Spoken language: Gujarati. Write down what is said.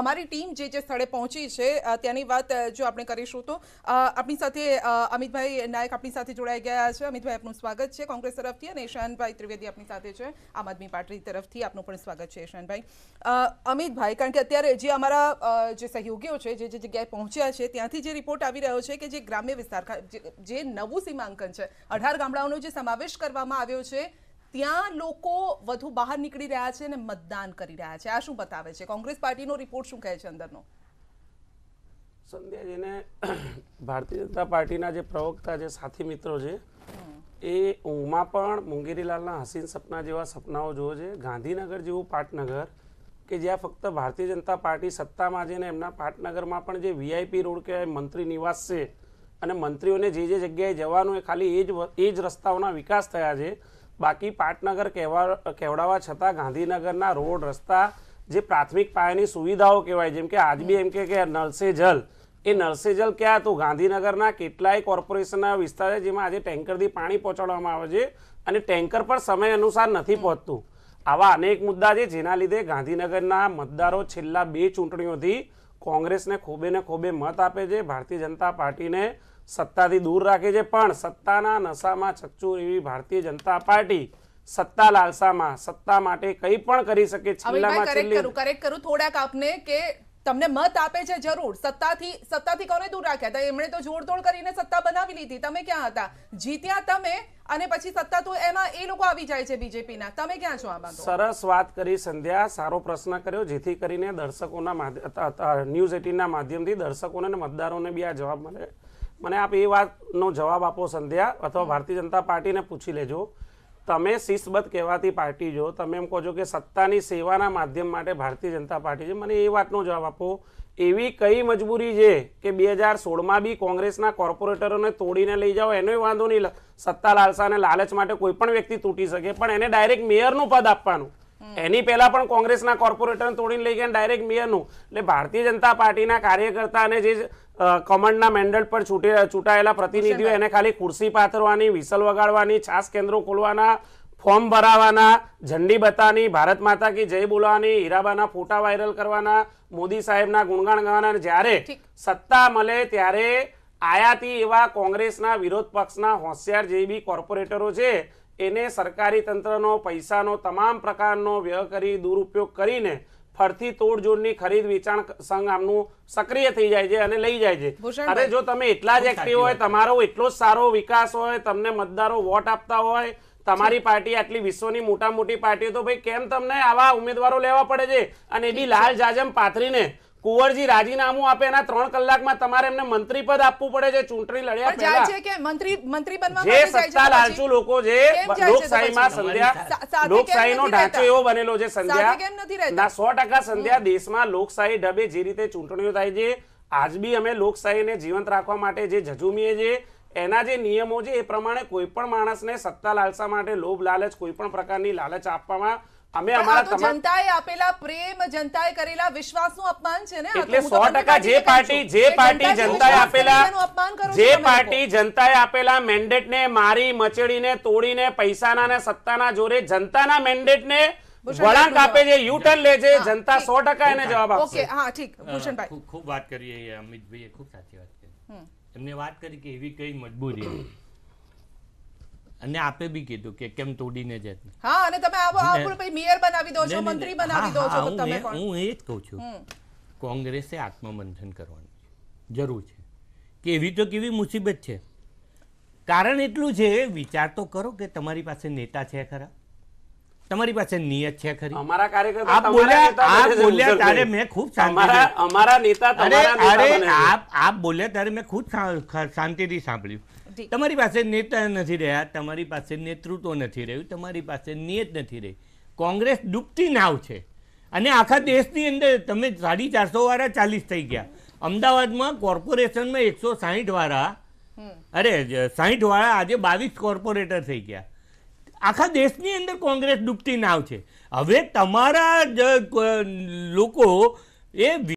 અમારી ટીમ જે જે સ્થળે પહોંચી છે ત્યાંની વાત જો આપણે કરીશું તો આપણી સાથે અમિતભાઈ નાયક આપણી સાથે જોડાઈ ગયા છે અમિતભાઈ આપનું સ્વાગત છે કોંગ્રેસ તરફથી અને ઈશાનભાઈ ત્રિવેદી આપણી સાથે છે આમ આદમી પાર્ટી તરફથી આપનું પણ સ્વાગત છે ઈશાનભાઈ અમિતભાઈ કારણ કે અત્યારે જે અમારા જે સહયોગીઓ છે જે જે જગ્યાએ પહોંચ્યા છે ત્યાંથી જે રિપોર્ટ આવી રહ્યો છે કે જે ગ્રામ્ય વિસ્તાર જે નવું સીમાંકન છે અઢાર ગામડાઓનો જે સમાવેશ કરવામાં આવ્યો છે ત્યાં લોકો વધુ બહાર નીકળી રહ્યા છે અને મતદાન કરી રહ્યા છે આ શું બતાવે છે કોંગ્રેસ પાર્ટીનો રિપોર્ટ શું કહે છે અંદરનો સંધ્યાજીને ભારતીય જનતા પાર્ટીના જે પ્રવક્તા જે સાથી મિત્રો છે એ ઊંઘમાં પણ મુંગેરીલાલના હસીન સપના જેવા સપનાઓ જોવે છે ગાંધીનગર જેવું પાટનગર કે જ્યાં ફક્ત ભારતીય જનતા પાર્ટી સત્તામાં છે ને એમના પાટનગરમાં પણ જે વીઆઈપી રોડ કહેવાય મંત્રી નિવાસ છે અને મંત્રીઓને જે જે જગ્યાએ જવાનું એ ખાલી એ જ એ જ રસ્તાઓના વિકાસ થયા છે બાકી પાટનગર કહેવા કહેવડાવવા છતાં ગાંધીનગરના રોડ રસ્તા જે પ્રાથમિક પાયાની સુવિધાઓ કહેવાય જેમ કે આજ બી એમ કે નળ સે જલ એ નળ જલ ક્યાં હતું ગાંધીનગરના કેટલાય કોર્પોરેશનના વિસ્તાર છે જેમાં આજે ટેન્કરથી પાણી પહોંચાડવામાં આવે છે અને ટેન્કર પણ સમય અનુસાર નથી પહોંચતું આવા અનેક મુદ્દા છે જેના લીધે ગાંધીનગરના મતદારો છેલ્લા બે ચૂંટણીઓથી કોંગ્રેસને ખોબે ને ખોબે મત આપે છે ભારતીય જનતા પાર્ટીને સત્તાથી દૂર રાખે છે પણ સત્તાના નશામાં ચકચૂર એવી ભારતીય જનતા પાર્ટી સત્તા લાલસામાં સત્તા માટે કઈ પણ કરી શકે છે છેલ્લી કરું કરેક્ટ કરું થોડાક આપને કે તમને મત આપે છે જરૂર સત્તાથી સત્તાથી કોને દૂર રાખ્યા હતા એમણે તો જોડતોડ કરીને સત્તા બનાવી લીધી તમે ક્યાં હતા જીત્યા તમે અને પછી સત્તા તો એમાં એ લોકો આવી જાય છે બીજેપી ના તમે ક્યાં છો આમાં સરસ વાત કરી સંધ્યા સારો પ્રશ્ન કર્યો જેથી કરીને દર્શકોના ન્યૂઝ એટીન એટીનના માધ્યમથી દર્શકોને અને મતદારોને બી આ જવાબ મળે મને આપ એ વાતનો જવાબ આપો સંધ્યા અથવા ભારતીય જનતા પાર્ટીને પૂછી લેજો તમે શિસ્તબદ્ધ કહેવાતી પાર્ટી જો તમે એમ કહો છો કે સત્તાની સેવાના માધ્યમ માટે ભારતીય જનતા પાર્ટી છે મને એ વાતનો જવાબ આપો એવી કઈ મજબૂરી છે કે બે હજાર સોળમાં બી કોંગ્રેસના કોર્પોરેટરોને તોડીને લઈ જાઓ એનો વાંધો નહીં સત્તા લાલસા અને લાલચ માટે કોઈ પણ વ્યક્તિ તૂટી શકે પણ એને ડાયરેક્ટ મેયરનું પદ આપવાનું એની પહેલા પણ કોંગ્રેસના કોર્પોરેટરને તોડીને લઈ ગયા ડાયરેક્ટ મેયરનું એટલે ભારતીય જનતા પાર્ટીના કાર્યકર્તા અને જે કમંડના મેન્ડલ પર ચૂંટાયેલા પ્રતિનિધિઓ એને ખાલી ખુરશી પાથરવાની વિસલ વગાડવાની છાસ કેન્દ્રો ખોલવાના ફોર્મ ભરાવાના ઝંડી બતાની ભારત માતા કી જય બોલવાની હીરાબાના ફોટા વાયરલ કરવાના મોદી સાહેબના ગુણગાન ગાવાના જ્યારે સત્તા મળે ત્યારે આયાતી એવા કોંગ્રેસના વિરોધ પક્ષના હોશિયાર જે બી કોર્પોરેટરો છે એને સરકારી તંત્રનો પૈસાનો તમામ પ્રકારનો વ્યય કરી દુરુપયોગ કરીને ફરતી તોડજોડની ખરીદ વેચાણ સંઘ આમનું સક્રિય થઈ જાય છે અને લઈ જાય છે અરે જો તમે એટલા જ એક્ટિવ હોય તમારો એટલો જ સારો વિકાસ હોય તમને મતદારો વોટ આપતા હોય તમારી પાર્ટી આટલી વિશ્વની મોટા મોટી પાર્ટી તો ભાઈ કેમ તમને આવા ઉમેદવારો લેવા પડે છે અને એ બી લાલ જાજમ પાથરીને કુંવરજી રાજીનામું આપે એના ત્રણ કલાકમાં તમારે એમને મંત્રી પદ આપવું પડે છે ચૂંટણી લડ્યા પહેલા જે સત્તા લાલચુ લોકો જે લોકશાહીમાં સંધ્યા લોકશાહીનો ઢાંચો એવો બનેલો છે સંધ્યા ના સો સંધ્યા દેશમાં લોકશાહી ઢબે જે રીતે ચૂંટણીઓ થાય છે આજ બી અમે લોકશાહીને જીવંત રાખવા માટે જે જજુમીએ છીએ એના જે નિયમો છે એ પ્રમાણે કોઈ પણ માણસને સત્તા લાલસા માટે લોભ લાલચ કોઈ પણ પ્રકારની લાલચ આપવામાં અમે અમારા આપેલા પ્રેમ જનતાએ કરેલા વિશ્વાસનું અપમાન છે જે પાર્ટી જે પાર્ટી જનતાએ જે પાર્ટી જનતાએ આપેલા મેન્ડેટને મારી મચડીને તોડીને પૈસાના ને સત્તાના જોરે જનતાના મેન્ડેટને વળાંક આપે છે યુટર્ન લે છે જનતા 100% એને જવાબ આપશે ઓકે વાત કરી અમિતભાઈએ એમને વાત કરી કે એવી કઈ મજબૂરી અને આપે બી કીધું કે કેમ તોડીને જ હા અને તમે આવો મેયર બનાવી દો છો મંત્રી બનાવી દો છો તમે હું એ જ કહું છું કોંગ્રેસે આત્મમંથન કરવાનું જરૂર છે કે એવી તો કેવી મુસીબત છે કારણ એટલું છે વિચાર તો કરો કે તમારી પાસે નેતા છે ખરા તમારી પાસે નિયત છે ખરી અમારા કાર્યકર આપ બોલ્યા આપ બોલ્યા ત્યારે મેં ખૂબ અમારા નેતા તમારા અરે આપ આપ બોલ્યા ત્યારે મેં ખૂબ શાંતિથી સાંભળ્યું તમારી પાસે નેતા નથી રહ્યા તમારી પાસે નેતૃત્વ નથી રહ્યું તમારી પાસે નિયત નથી રહી કોંગ્રેસ ડૂબતી નાવ છે અને આખા દેશની અંદર તમે સાડી ચારસો વાળા ચાલીસ થઈ ગયા અમદાવાદમાં કોર્પોરેશનમાં એકસો સાહીઠ વાળા અરે સાહીઠ વાળા આજે બાવીસ કોર્પોરેટર થઈ ગયા આખા દેશની અંદર કોંગ્રેસ ડૂબતી નાવ છે હવે તમારા લોકો એ